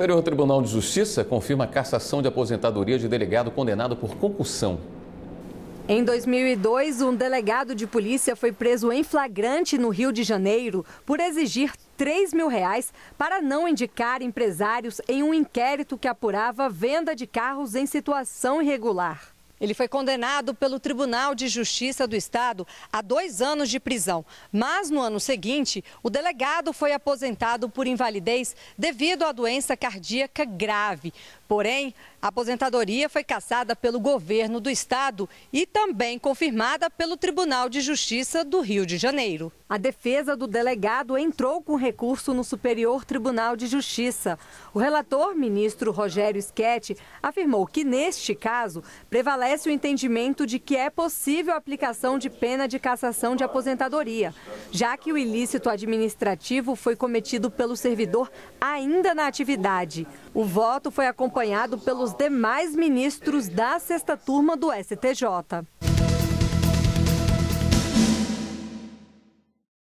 Superior Tribunal de Justiça confirma a cassação de aposentadoria de delegado condenado por concussão. Em 2002, um delegado de polícia foi preso em flagrante no Rio de Janeiro por exigir 3 mil reais para não indicar empresários em um inquérito que apurava venda de carros em situação irregular. Ele foi condenado pelo Tribunal de Justiça do Estado a dois anos de prisão, mas no ano seguinte, o delegado foi aposentado por invalidez devido à doença cardíaca grave. Porém, a aposentadoria foi cassada pelo governo do Estado e também confirmada pelo Tribunal de Justiça do Rio de Janeiro. A defesa do delegado entrou com recurso no Superior Tribunal de Justiça. O relator, ministro Rogério Schetti, afirmou que, neste caso, prevalece o entendimento de que é possível a aplicação de pena de cassação de aposentadoria, já que o ilícito administrativo foi cometido pelo servidor ainda na atividade. O voto foi acompanhado pelos demais ministros da sexta turma do STJ.